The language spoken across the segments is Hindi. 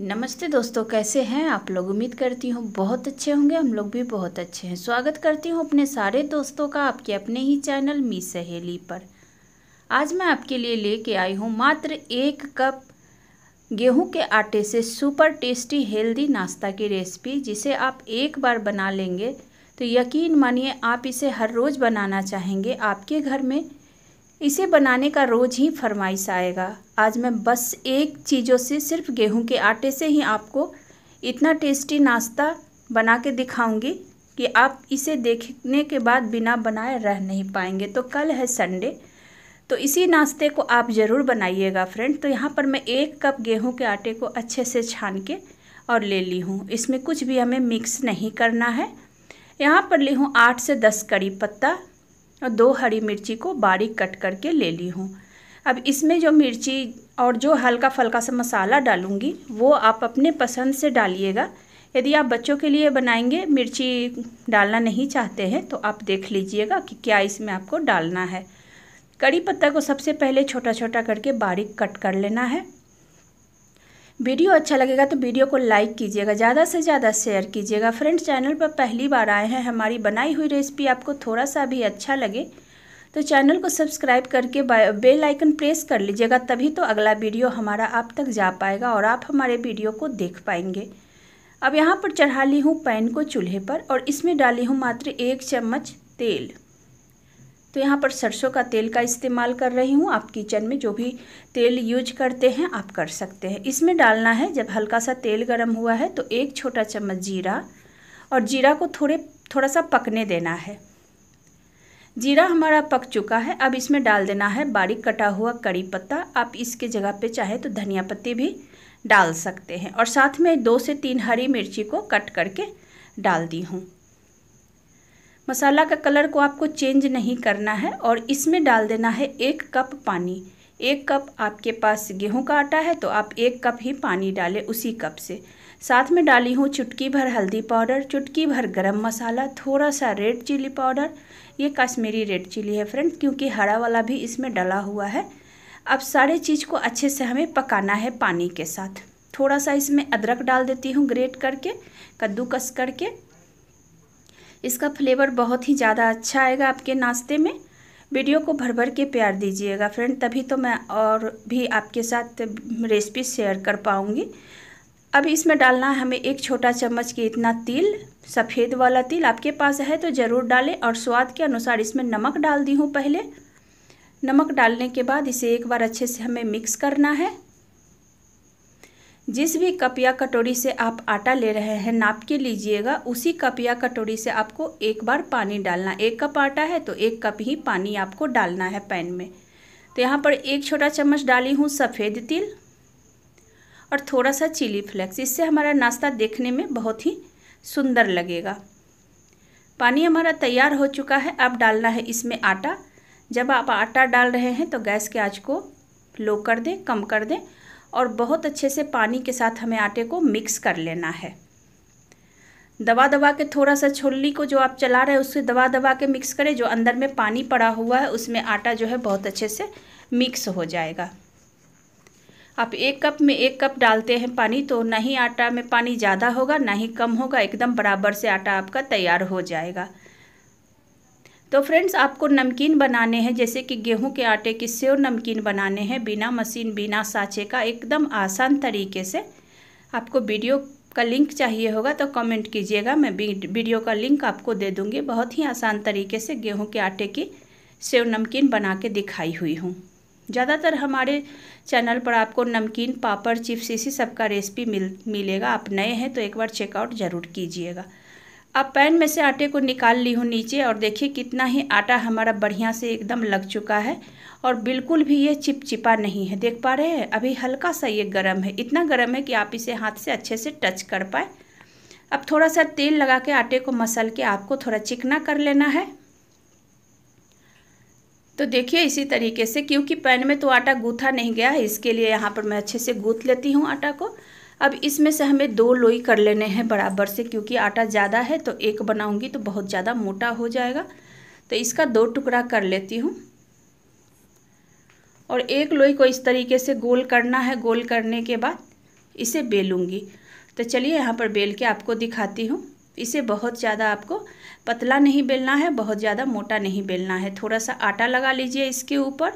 नमस्ते दोस्तों कैसे हैं आप लोग उम्मीद करती हूँ बहुत अच्छे होंगे हम लोग भी बहुत अच्छे हैं स्वागत करती हूँ अपने सारे दोस्तों का आपके अपने ही चैनल मी सहेली पर आज मैं आपके लिए लेके आई हूँ मात्र एक कप गेहूं के आटे से सुपर टेस्टी हेल्दी नाश्ता की रेसिपी जिसे आप एक बार बना लेंगे तो यकीन मानिए आप इसे हर रोज़ बनाना चाहेंगे आपके घर में इसे बनाने का रोज़ ही फरमाइश आएगा आज मैं बस एक चीज़ों से सिर्फ गेहूं के आटे से ही आपको इतना टेस्टी नाश्ता बना के दिखाऊँगी कि आप इसे देखने के बाद बिना बनाए रह नहीं पाएंगे तो कल है संडे तो इसी नाश्ते को आप ज़रूर बनाइएगा फ्रेंड तो यहाँ पर मैं एक कप गेहूं के आटे को अच्छे से छान के और ले ली हूँ इसमें कुछ भी हमें मिक्स नहीं करना है यहाँ पर ली हूँ आठ से दस कड़ी पत्ता और दो हरी मिर्ची को बारीक कट करके ले ली हूँ अब इसमें जो मिर्ची और जो हल्का फल्का सा मसाला डालूँगी वो आप अपने पसंद से डालिएगा यदि आप बच्चों के लिए बनाएंगे मिर्ची डालना नहीं चाहते हैं तो आप देख लीजिएगा कि क्या इसमें आपको डालना है कड़ी पत्ता को सबसे पहले छोटा छोटा करके बारीक कट कर लेना है वीडियो अच्छा लगेगा तो वीडियो को लाइक कीजिएगा ज़्यादा से ज़्यादा शेयर कीजिएगा फ्रेंड्स चैनल पर पहली बार आए हैं हमारी बनाई हुई रेसिपी आपको थोड़ा सा भी अच्छा लगे तो चैनल को सब्सक्राइब करके बेल आइकन प्रेस कर लीजिएगा तभी तो अगला वीडियो हमारा आप तक जा पाएगा और आप हमारे वीडियो को देख पाएंगे अब यहाँ पर चढ़ा ली हूँ पैन को चूल्हे पर और इसमें डाली हूँ मात्र एक चम्मच तेल तो यहाँ पर सरसों का तेल का इस्तेमाल कर रही हूँ आप किचन में जो भी तेल यूज करते हैं आप कर सकते हैं इसमें डालना है जब हल्का सा तेल गर्म हुआ है तो एक छोटा चम्मच जीरा और जीरा को थोड़े थोड़ा सा पकने देना है जीरा हमारा पक चुका है अब इसमें डाल देना है बारीक कटा हुआ कड़ी पत्ता आप इसके जगह पे चाहे तो धनिया पत्ती भी डाल सकते हैं और साथ में दो से तीन हरी मिर्ची को कट करके डाल दी हूँ मसाला का कलर को आपको चेंज नहीं करना है और इसमें डाल देना है एक कप पानी एक कप आपके पास गेहूं का आटा है तो आप एक कप ही पानी डालें उसी कप से साथ में डाली हूँ चुटकी भर हल्दी पाउडर चुटकी भर गरम मसाला थोड़ा सा रेड चिली पाउडर ये कश्मीरी रेड चिली है फ्रेंड क्योंकि हरा वाला भी इसमें डला हुआ है अब सारे चीज़ को अच्छे से हमें पकाना है पानी के साथ थोड़ा सा इसमें अदरक डाल देती हूँ ग्रेट करके कद्दूकस करके इसका फ्लेवर बहुत ही ज़्यादा अच्छा आएगा आपके नाश्ते में वीडियो को भर भर के प्यार दीजिएगा फ्रेंड तभी तो मैं और भी आपके साथ रेसिपी शेयर कर पाऊँगी अब इसमें डालना है हमें एक छोटा चम्मच के इतना तिल सफ़ेद वाला तिल आपके पास है तो ज़रूर डालें और स्वाद के अनुसार इसमें नमक डाल दी हूँ पहले नमक डालने के बाद इसे एक बार अच्छे से हमें मिक्स करना है जिस भी कप या कटोरी से आप आटा ले रहे हैं नाप के लीजिएगा उसी कप या कटोरी से आपको एक बार पानी डालना एक कप आटा है तो एक कप ही पानी आपको डालना है पैन में तो यहाँ पर एक छोटा चम्मच डाली हूँ सफ़ेद तिल और थोड़ा सा चिली फ्लेक्स इससे हमारा नाश्ता देखने में बहुत ही सुंदर लगेगा पानी हमारा तैयार हो चुका है अब डालना है इसमें आटा जब आप आटा डाल रहे हैं तो गैस के आँच को लो कर दें कम कर दें और बहुत अच्छे से पानी के साथ हमें आटे को मिक्स कर लेना है दबा दबा के थोड़ा सा छोली को जो आप चला रहे हैं उससे दबा दबा के मिक्स करें जो अंदर में पानी पड़ा हुआ है उसमें आटा जो है बहुत अच्छे से मिक्स हो जाएगा आप एक कप में एक कप डालते हैं पानी तो ना ही आटा में पानी ज़्यादा होगा ना ही कम होगा एकदम बराबर से आटा आपका तैयार हो जाएगा तो फ्रेंड्स आपको नमकीन बनाने हैं जैसे कि गेहूं के आटे की सेव नमकीन बनाने हैं बिना मशीन बिना साँचे का एकदम आसान तरीके से आपको वीडियो का लिंक चाहिए होगा तो कमेंट कीजिएगा मैं वीडियो का लिंक आपको दे दूंगी बहुत ही आसान तरीके से गेहूं के आटे की सेव नमकीन बना के दिखाई हुई हूँ ज़्यादातर हमारे चैनल पर आपको नमकीन पापड़ चिप्स इसी सब का रेसिपी मिल मिलेगा आप नए हैं तो एक बार चेकआउट ज़रूर कीजिएगा अब पैन में से आटे को निकाल ली हूँ नीचे और देखिए कितना ही आटा हमारा बढ़िया से एकदम लग चुका है और बिल्कुल भी ये चिपचिपा नहीं है देख पा रहे हैं अभी हल्का सा ये गर्म है इतना गर्म है कि आप इसे हाथ से अच्छे से टच कर पाए अब थोड़ा सा तेल लगा के आटे को मसल के आपको थोड़ा चिकना कर लेना है तो देखिए इसी तरीके से क्योंकि पैन में तो आटा गूथा नहीं गया है इसके लिए यहाँ पर मैं अच्छे से गूथ लेती हूँ आटा को अब इसमें से हमें दो लोई कर लेने हैं बराबर से क्योंकि आटा ज़्यादा है तो एक बनाऊंगी तो बहुत ज़्यादा मोटा हो जाएगा तो इसका दो टुकड़ा कर लेती हूँ और एक लोई को इस तरीके से गोल करना है गोल करने के बाद इसे बेलूँगी तो चलिए यहाँ पर बेल के आपको दिखाती हूँ इसे बहुत ज़्यादा आपको पतला नहीं बेलना है बहुत ज़्यादा मोटा नहीं बेलना है थोड़ा सा आटा लगा लीजिए इसके ऊपर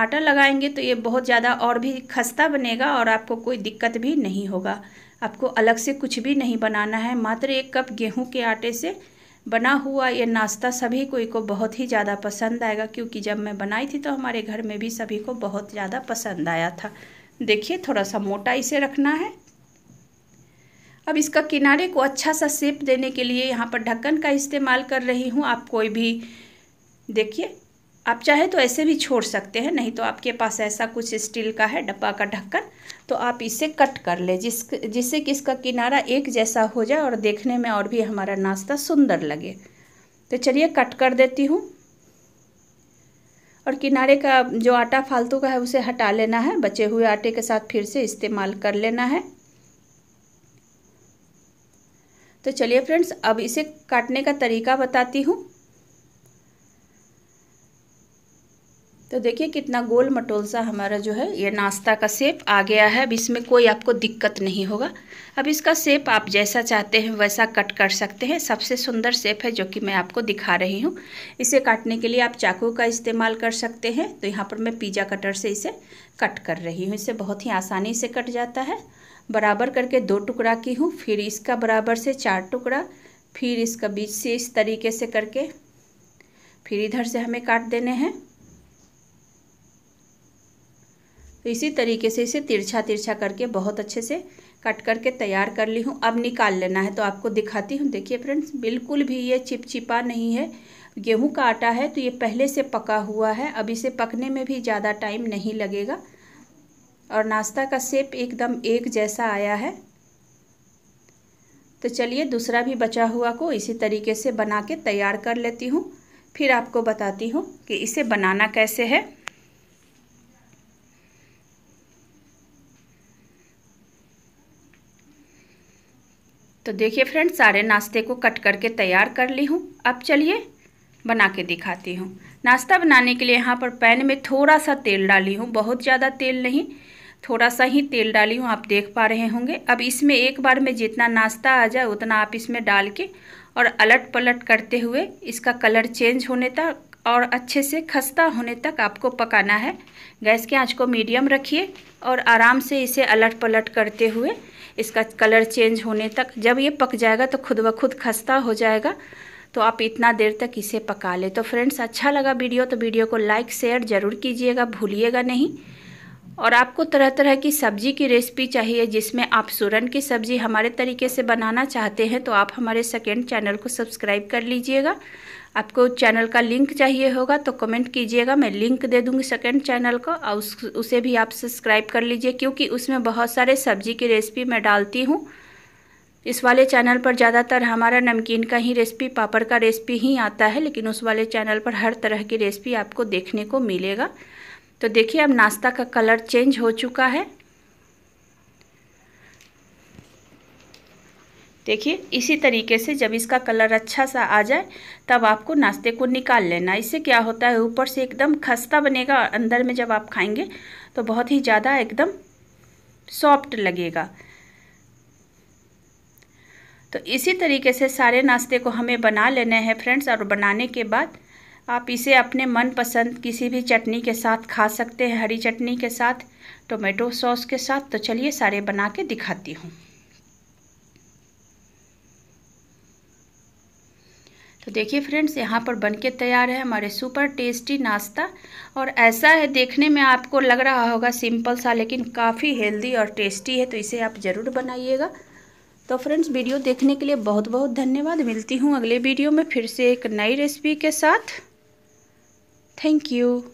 आटा लगाएंगे तो ये बहुत ज़्यादा और भी खस्ता बनेगा और आपको कोई दिक्कत भी नहीं होगा आपको अलग से कुछ भी नहीं बनाना है मात्र एक कप गेहूं के आटे से बना हुआ ये नाश्ता सभी कोई को बहुत ही ज़्यादा पसंद आएगा क्योंकि जब मैं बनाई थी तो हमारे घर में भी सभी को बहुत ज़्यादा पसंद आया था देखिए थोड़ा सा मोटा इसे रखना है अब इसका किनारे को अच्छा सा सेप देने के लिए यहाँ पर ढक्कन का इस्तेमाल कर रही हूँ आप कोई भी देखिए आप चाहे तो ऐसे भी छोड़ सकते हैं नहीं तो आपके पास ऐसा कुछ स्टील का है डब्बा का ढक्कन तो आप इसे कट कर ले जिस जिससे कि इसका किनारा एक जैसा हो जाए और देखने में और भी हमारा नाश्ता सुंदर लगे तो चलिए कट कर देती हूँ और किनारे का जो आटा फालतू का है उसे हटा लेना है बचे हुए आटे के साथ फिर से इस्तेमाल कर लेना है तो चलिए फ्रेंड्स अब इसे काटने का तरीका बताती हूँ तो देखिए कितना गोल मटोल सा हमारा जो है ये नाश्ता का सेप आ गया है अब इसमें कोई आपको दिक्कत नहीं होगा अब इसका सेप आप जैसा चाहते हैं वैसा कट कर सकते हैं सबसे सुंदर सेप है जो कि मैं आपको दिखा रही हूँ इसे काटने के लिए आप चाकू का इस्तेमाल कर सकते हैं तो यहाँ पर मैं पिज़्ज़ा कटर से इसे कट कर रही हूँ इसे बहुत ही आसानी से कट जाता है बराबर करके दो टुकड़ा की हूँ फिर इसका बराबर से चार टुकड़ा फिर इसका बीच से इस तरीके से करके फिर इधर से हमें काट देने हैं तो इसी तरीके से इसे तिरछा तिरछा करके बहुत अच्छे से कट करके तैयार कर ली हूँ अब निकाल लेना है तो आपको दिखाती हूँ देखिए फ्रेंड्स बिल्कुल भी ये चिपचिपा नहीं है गेहूँ का आटा है तो ये पहले से पका हुआ है अब इसे पकने में भी ज़्यादा टाइम नहीं लगेगा और नाश्ता का सेप एकदम एक जैसा आया है तो चलिए दूसरा भी बचा हुआ को इसी तरीके से बना के तैयार कर लेती हूँ फिर आपको बताती हूँ कि इसे बनाना कैसे है तो देखिए फ्रेंड सारे नाश्ते को कट करके तैयार कर ली हूँ अब चलिए बना के दिखाती हूँ नाश्ता बनाने के लिए यहाँ पर पैन में थोड़ा सा तेल डाली हूँ बहुत ज़्यादा तेल नहीं थोड़ा सा ही तेल डाली हूँ आप देख पा रहे होंगे अब इसमें एक बार में जितना नाश्ता आ जाए उतना आप इसमें डाल के और अलट पलट करते हुए इसका कलर चेंज होने तक और अच्छे से खस्ता होने तक आपको पकाना है गैस के आँच को मीडियम रखिए और आराम से इसे अलट पलट करते हुए इसका कलर चेंज होने तक जब ये पक जाएगा तो खुद ब खुद खस्ता हो जाएगा तो आप इतना देर तक इसे पका ले तो फ्रेंड्स अच्छा लगा वीडियो तो वीडियो को लाइक शेयर ज़रूर कीजिएगा भूलिएगा नहीं और आपको तरह तरह की सब्ज़ी की रेसिपी चाहिए जिसमें आप सुरन की सब्ज़ी हमारे तरीके से बनाना चाहते हैं तो आप हमारे सेकेंड चैनल को सब्सक्राइब कर लीजिएगा आपको चैनल का लिंक चाहिए होगा तो कमेंट कीजिएगा मैं लिंक दे दूंगी सेकेंड चैनल का और उस, उसे भी आप सब्सक्राइब कर लीजिए क्योंकि उसमें बहुत सारे सब्ज़ी की रेसिपी मैं डालती हूँ इस वाले चैनल पर ज़्यादातर हमारा नमकीन का ही रेसिपी पापड़ का रेसिपी ही आता है लेकिन उस वाले चैनल पर हर तरह की रेसिपी आपको देखने को मिलेगा तो देखिए अब नाश्ता का कलर चेंज हो चुका है देखिए इसी तरीके से जब इसका कलर अच्छा सा आ जाए तब आपको नाश्ते को निकाल लेना इससे क्या होता है ऊपर से एकदम खस्ता बनेगा और अंदर में जब आप खाएंगे तो बहुत ही ज़्यादा एकदम सॉफ्ट लगेगा तो इसी तरीके से सारे नाश्ते को हमें बना लेने हैं फ्रेंड्स और बनाने के बाद आप इसे अपने मनपसंद किसी भी चटनी के साथ खा सकते हैं हरी चटनी के साथ टोमेटो सॉस के साथ तो चलिए सारे बना के दिखाती हूँ तो देखिए फ्रेंड्स यहाँ पर बनके तैयार है हमारे सुपर टेस्टी नाश्ता और ऐसा है देखने में आपको लग रहा होगा सिंपल सा लेकिन काफ़ी हेल्दी और टेस्टी है तो इसे आप ज़रूर बनाइएगा तो फ्रेंड्स वीडियो देखने के लिए बहुत बहुत धन्यवाद मिलती हूँ अगले वीडियो में फिर से एक नई रेसिपी के साथ Thank you.